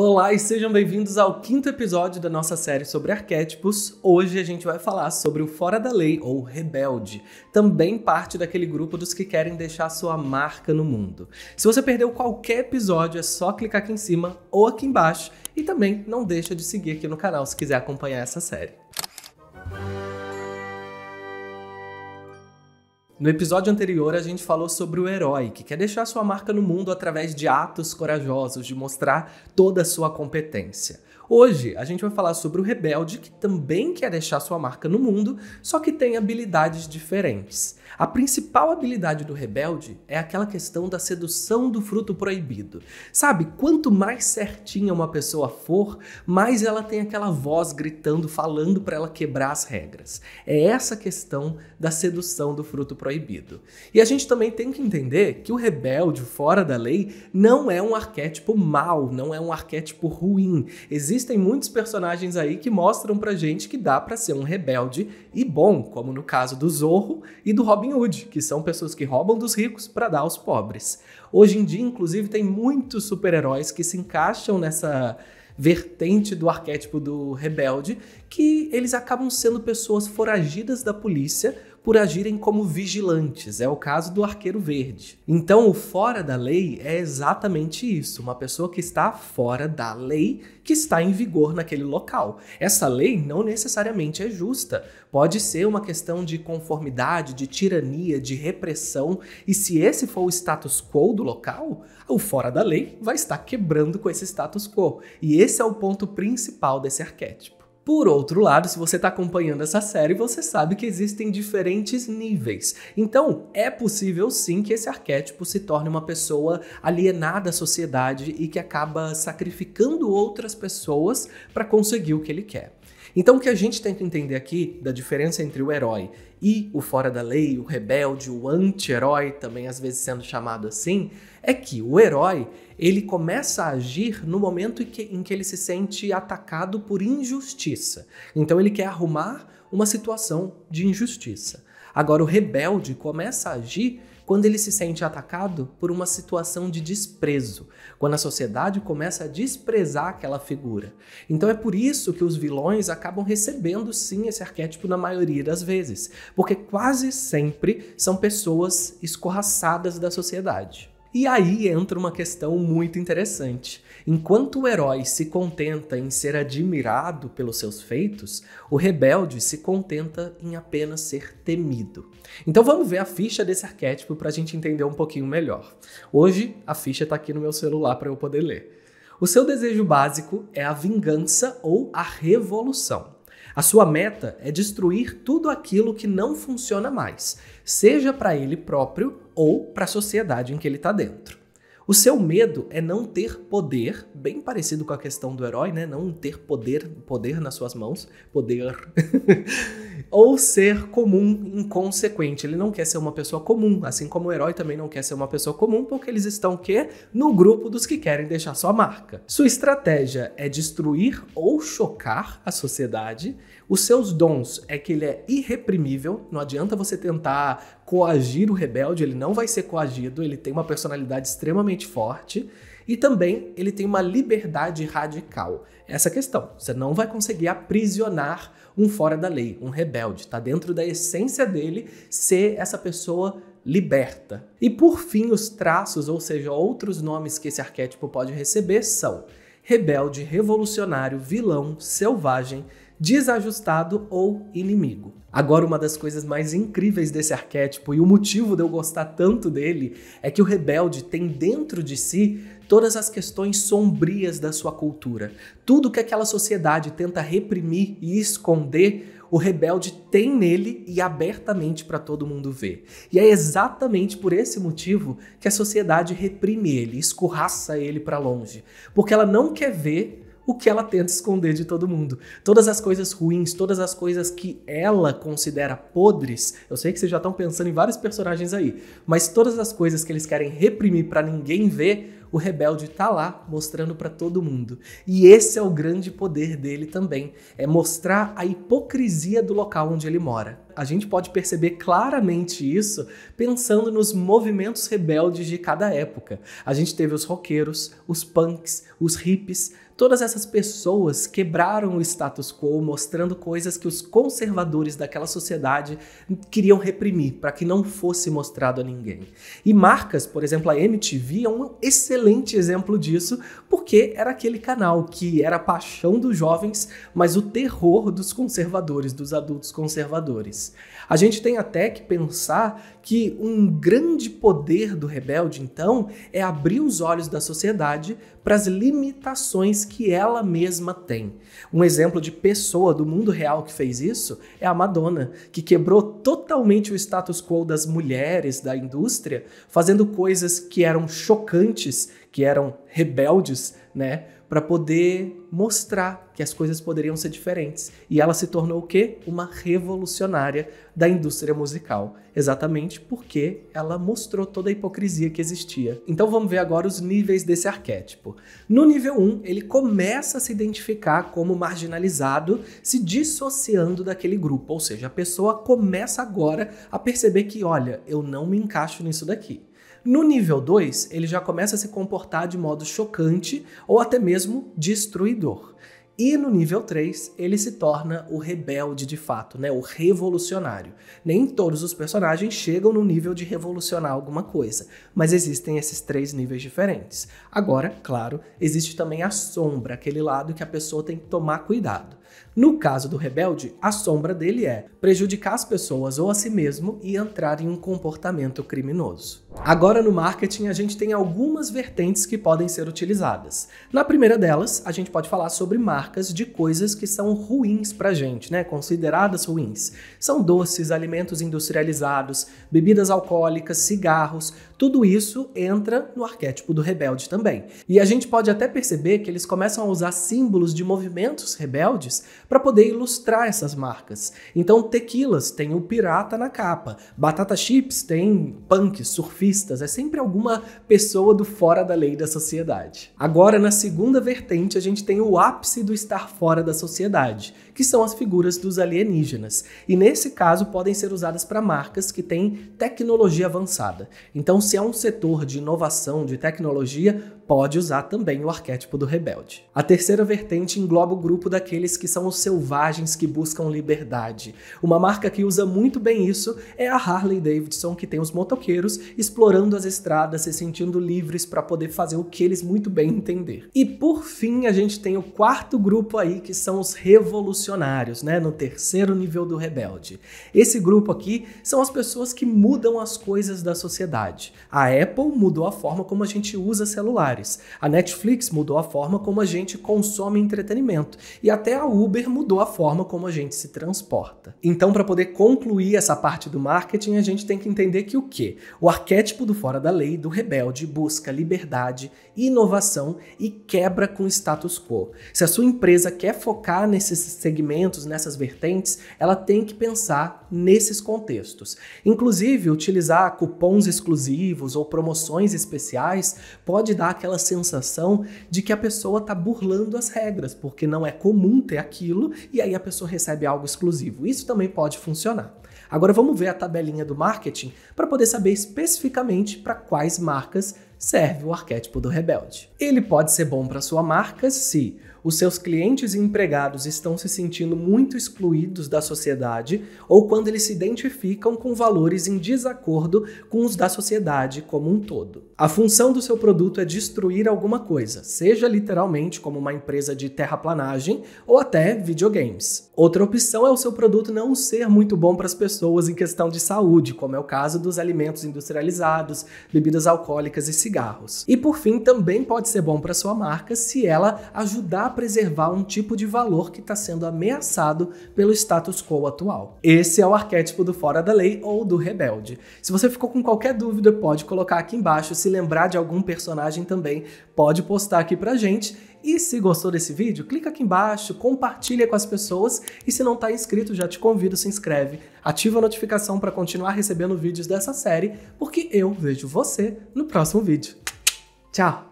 Olá e sejam bem-vindos ao quinto episódio da nossa série sobre arquétipos. Hoje a gente vai falar sobre o fora da lei ou rebelde, também parte daquele grupo dos que querem deixar sua marca no mundo. Se você perdeu qualquer episódio, é só clicar aqui em cima ou aqui embaixo e também não deixa de seguir aqui no canal se quiser acompanhar essa série. No episódio anterior, a gente falou sobre o herói, que quer deixar sua marca no mundo através de atos corajosos, de mostrar toda a sua competência. Hoje a gente vai falar sobre o rebelde que também quer deixar sua marca no mundo, só que tem habilidades diferentes. A principal habilidade do rebelde é aquela questão da sedução do fruto proibido. Sabe, quanto mais certinha uma pessoa for, mais ela tem aquela voz gritando, falando para ela quebrar as regras. É essa questão da sedução do fruto proibido. E a gente também tem que entender que o rebelde fora da lei não é um arquétipo mau, não é um arquétipo ruim. Existe existem muitos personagens aí que mostram pra gente que dá para ser um rebelde e bom, como no caso do Zorro e do Robin Hood, que são pessoas que roubam dos ricos para dar aos pobres. Hoje em dia, inclusive, tem muitos super-heróis que se encaixam nessa vertente do arquétipo do rebelde, que eles acabam sendo pessoas foragidas da polícia por agirem como vigilantes. É o caso do arqueiro verde. Então, o fora da lei é exatamente isso: uma pessoa que está fora da lei que está em vigor naquele local. Essa lei não necessariamente é justa. Pode ser uma questão de conformidade, de tirania, de repressão. E se esse for o status quo do local, o fora da lei vai estar quebrando com esse status quo. E esse é o ponto principal desse arquétipo. Por outro lado, se você está acompanhando essa série, você sabe que existem diferentes níveis. Então, é possível sim que esse arquétipo se torne uma pessoa alienada à sociedade e que acaba sacrificando outras pessoas para conseguir o que ele quer. Então o que a gente tenta entender aqui da diferença entre o herói e o fora da lei, o rebelde, o anti-herói, também às vezes sendo chamado assim, é que o herói ele começa a agir no momento em que, em que ele se sente atacado por injustiça. Então ele quer arrumar uma situação de injustiça. Agora o rebelde começa a agir quando ele se sente atacado por uma situação de desprezo, quando a sociedade começa a desprezar aquela figura. Então é por isso que os vilões acabam recebendo sim esse arquétipo na maioria das vezes, porque quase sempre são pessoas escorraçadas da sociedade. E aí entra uma questão muito interessante. Enquanto o herói se contenta em ser admirado pelos seus feitos, o rebelde se contenta em apenas ser temido. Então vamos ver a ficha desse arquétipo para a gente entender um pouquinho melhor. Hoje a ficha está aqui no meu celular para eu poder ler. O seu desejo básico é a vingança ou a revolução. A sua meta é destruir tudo aquilo que não funciona mais, seja para ele próprio ou para a sociedade em que ele está dentro. O seu medo é não ter poder, bem parecido com a questão do herói, né? Não ter poder, poder nas suas mãos, poder. ou ser comum, inconsequente. Ele não quer ser uma pessoa comum, assim como o herói também não quer ser uma pessoa comum, porque eles estão o quê? No grupo dos que querem deixar sua marca. Sua estratégia é destruir ou chocar a sociedade, os seus dons é que ele é irreprimível, não adianta você tentar coagir o rebelde, ele não vai ser coagido, ele tem uma personalidade extremamente forte e também ele tem uma liberdade radical. Essa questão, você não vai conseguir aprisionar um fora da lei, um rebelde, tá dentro da essência dele ser essa pessoa liberta. E por fim, os traços, ou seja, outros nomes que esse arquétipo pode receber são rebelde, revolucionário, vilão, selvagem, desajustado ou inimigo. Agora, uma das coisas mais incríveis desse arquétipo e o motivo de eu gostar tanto dele é que o rebelde tem dentro de si todas as questões sombrias da sua cultura. Tudo que aquela sociedade tenta reprimir e esconder, o rebelde tem nele e abertamente para todo mundo ver. E é exatamente por esse motivo que a sociedade reprime ele, escorraça ele para longe, porque ela não quer ver o que ela tenta esconder de todo mundo. Todas as coisas ruins, todas as coisas que ela considera podres, eu sei que vocês já estão pensando em vários personagens aí, mas todas as coisas que eles querem reprimir para ninguém ver, o rebelde está lá mostrando para todo mundo. E esse é o grande poder dele também, é mostrar a hipocrisia do local onde ele mora. A gente pode perceber claramente isso pensando nos movimentos rebeldes de cada época. A gente teve os roqueiros, os punks, os hippies, Todas essas pessoas quebraram o status quo, mostrando coisas que os conservadores daquela sociedade queriam reprimir, para que não fosse mostrado a ninguém. E marcas, por exemplo, a MTV é um excelente exemplo disso, porque era aquele canal que era a paixão dos jovens, mas o terror dos conservadores, dos adultos conservadores. A gente tem até que pensar que um grande poder do rebelde, então, é abrir os olhos da sociedade para as limitações que ela mesma tem. Um exemplo de pessoa do mundo real que fez isso é a Madonna, que quebrou totalmente o status quo das mulheres da indústria, fazendo coisas que eram chocantes, que eram rebeldes, né? para poder mostrar que as coisas poderiam ser diferentes. E ela se tornou o quê? Uma revolucionária da indústria musical, exatamente porque ela mostrou toda a hipocrisia que existia. Então vamos ver agora os níveis desse arquétipo. No nível 1, ele começa a se identificar como marginalizado, se dissociando daquele grupo, ou seja, a pessoa começa agora a perceber que, olha, eu não me encaixo nisso daqui. No nível 2, ele já começa a se comportar de modo chocante ou até mesmo destruidor. E no nível 3, ele se torna o rebelde de fato, né? O revolucionário. Nem todos os personagens chegam no nível de revolucionar alguma coisa, mas existem esses três níveis diferentes. Agora, claro, existe também a sombra, aquele lado que a pessoa tem que tomar cuidado. No caso do rebelde, a sombra dele é prejudicar as pessoas ou a si mesmo e entrar em um comportamento criminoso. Agora no marketing a gente tem algumas vertentes que podem ser utilizadas. Na primeira delas, a gente pode falar sobre marcas de coisas que são ruins pra gente, né? Consideradas ruins. São doces, alimentos industrializados, bebidas alcoólicas, cigarros, tudo isso entra no arquétipo do rebelde também. E a gente pode até perceber que eles começam a usar símbolos de movimentos rebeldes para poder ilustrar essas marcas. Então, tequilas tem o pirata na capa, batata chips tem punks, surfistas, é sempre alguma pessoa do fora da lei da sociedade. Agora, na segunda vertente, a gente tem o ápice do estar fora da sociedade, que são as figuras dos alienígenas. E nesse caso, podem ser usadas para marcas que têm tecnologia avançada. Então, se é um setor de inovação, de tecnologia, pode usar também o arquétipo do rebelde. A terceira vertente engloba o grupo daqueles que são os selvagens que buscam liberdade. Uma marca que usa muito bem isso é a Harley Davidson, que tem os motoqueiros explorando as estradas, se sentindo livres para poder fazer o que eles muito bem entender. E por fim, a gente tem o quarto grupo aí, que são os revolucionários, né, no terceiro nível do rebelde. Esse grupo aqui são as pessoas que mudam as coisas da sociedade. A Apple mudou a forma como a gente usa celular. A Netflix mudou a forma como a gente consome entretenimento e até a Uber mudou a forma como a gente se transporta. Então, para poder concluir essa parte do marketing, a gente tem que entender que o quê? O arquétipo do fora da lei, do rebelde, busca liberdade, inovação e quebra com o status quo. Se a sua empresa quer focar nesses segmentos, nessas vertentes, ela tem que pensar nesses contextos. Inclusive, utilizar cupons exclusivos ou promoções especiais pode dar aquela aquela sensação de que a pessoa está burlando as regras, porque não é comum ter aquilo e aí a pessoa recebe algo exclusivo. Isso também pode funcionar. Agora vamos ver a tabelinha do marketing para poder saber especificamente para quais marcas serve o arquétipo do rebelde. Ele pode ser bom para sua marca se os seus clientes e empregados estão se sentindo muito excluídos da sociedade ou quando eles se identificam com valores em desacordo com os da sociedade como um todo. A função do seu produto é destruir alguma coisa, seja literalmente como uma empresa de terraplanagem ou até videogames. Outra opção é o seu produto não ser muito bom para as pessoas em questão de saúde, como é o caso dos alimentos industrializados, bebidas alcoólicas e cigarros. E por fim, também pode ser bom para sua marca se ela ajudar preservar um tipo de valor que está sendo ameaçado pelo status quo atual. Esse é o arquétipo do fora da lei ou do rebelde. Se você ficou com qualquer dúvida, pode colocar aqui embaixo. Se lembrar de algum personagem também, pode postar aqui pra gente. E se gostou desse vídeo, clica aqui embaixo, compartilha com as pessoas e se não está inscrito, já te convido, se inscreve, ativa a notificação para continuar recebendo vídeos dessa série, porque eu vejo você no próximo vídeo. Tchau!